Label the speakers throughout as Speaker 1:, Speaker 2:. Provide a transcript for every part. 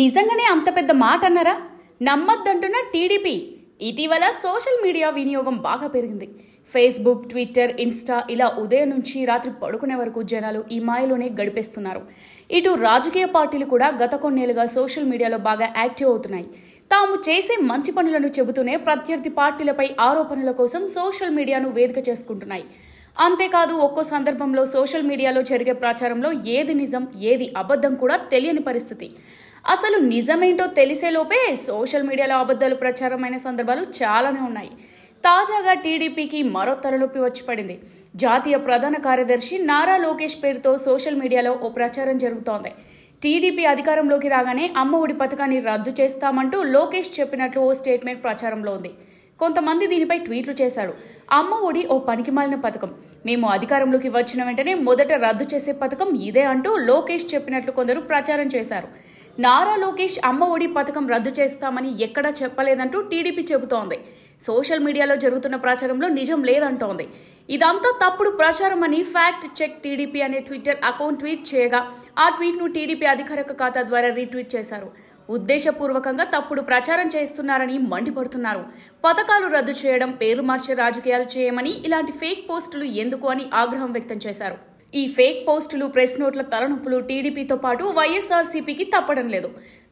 Speaker 1: నిజంగానే అంత పెద్ద మాట అన్నారా నమ్మద్దంటున్న టీడీపీ ఇటీవల సోషల్ మీడియా వినియోగం బాగా పెరిగింది ఫేస్బుక్ ట్విట్టర్ ఇన్స్టా ఇలా ఉదయం నుంచి రాత్రి పడుకునే వరకు జనాలు ఈ మాయలోనే గడిపేస్తున్నారు ఇటు రాజకీయ పార్టీలు కూడా గత కొన్నేళ్లుగా సోషల్ మీడియాలో బాగా యాక్టివ్ అవుతున్నాయి తాము చేసే మంచి పనులను చెబుతూనే ప్రత్యర్థి పార్టీలపై ఆరోపణల కోసం సోషల్ మీడియాను వేదిక చేసుకుంటున్నాయి అంతేకాదు ఒక్కో సందర్భంలో సోషల్ మీడియాలో జరిగే ప్రచారంలో ఏది నిజం ఏది అబద్ధం కూడా తెలియని పరిస్థితి అసలు నిజమేంటో తెలిసేలోపే సోషల్ మీడియాలో అబద్ధాలు ప్రచారమైన సందర్భాలు చాలానే ఉన్నాయి తాజాగా టీడీపీకి మరో తలనొప్పి వచ్చి పడింది జాతీయ ప్రధాన కార్యదర్శి నారా లోకేష్ పేరుతో సోషల్ మీడియాలో ఓ ప్రచారం జరుగుతోంది టీడీపీ అధికారంలోకి రాగానే అమ్మ ఒడి పథకాన్ని రద్దు చేస్తామంటూ లోకేష్ చెప్పినట్లు ఓ స్టేట్మెంట్ ప్రచారంలో ఉంది కొంతమంది దీనిపై ట్వీట్లు చేశారు అమ్మ ఒడి ఓ పనికిమాలిన పథకం మేము అధికారంలోకి వచ్చిన వెంటనే మొదట రద్దు చేసే పథకం ఇదే అంటూ లోకేష్ చెప్పినట్లు కొందరు ప్రచారం చేశారు నారా లోకేష్ అమ్మ ఒడి పథకం రద్దు చేస్తామని ఎక్కడా చెప్పలేదంటూ టీడీపీ చెబుతోంది సోషల్ మీడియాలో జరుగుతున్న ప్రచారంలో నిజం లేదంటోంది ఇదంతా తప్పుడు ప్రచారం అని ఫ్యాక్ట్ చెక్ టీడీపీ అనే ట్విట్టర్ అకౌంట్ ట్వీట్ చేయగా ఆ ట్వీట్ను టీడీపీ అధికారిక ఖాతా ద్వారా రీట్వీట్ చేశారు ఉద్దేశపూర్వకంగా తప్పుడు ప్రచారం చేస్తున్నారని మండిపడుతున్నారు పథకాలు రద్దు చేయడం పేరు మార్చే రాజకీయాలు చేయమని ఇలాంటి ఫేక్ పోస్టులు ఎందుకు అని ఆగ్రహం వ్యక్తం చేశారు ఈ ఫేక్ పోస్టులు ప్రెస్ నోట్ల తలనొప్పులు టీడీపీతో పాటు వైఎస్ఆర్సీపీకి తప్పడం లేదు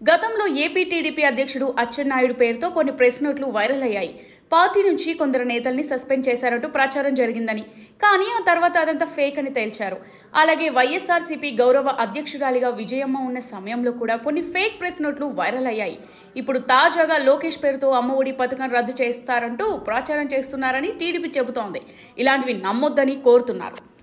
Speaker 1: గతంలో ఏపీ టీడీపీ అధ్యక్షుడు అచ్చెన్నాయుడు పేరుతో కొన్ని ప్రెస్ నోట్లు వైరల్ అయ్యాయి పార్టీ నుంచి కొందరు నేతల్ని సస్పెండ్ చేశారంటూ ప్రచారం జరిగిందని కానీ ఆ తర్వాత అదంతా ఫేక్ అని తేల్చారు అలాగే వైఎస్ఆర్సీపీ గౌరవ అధ్యక్షురాలిగా విజయమ్మ ఉన్న సమయంలో కూడా కొన్ని ఫేక్ ప్రెస్ నోట్లు వైరల్ అయ్యాయి ఇప్పుడు తాజాగా లోకేష్ పేరుతో అమ్మఒడి పథకం రద్దు చేస్తారంటూ ప్రచారం చేస్తున్నారని టీడీపీ చెబుతోంది ఇలాంటివి నమ్మొద్దని కోరుతున్నారు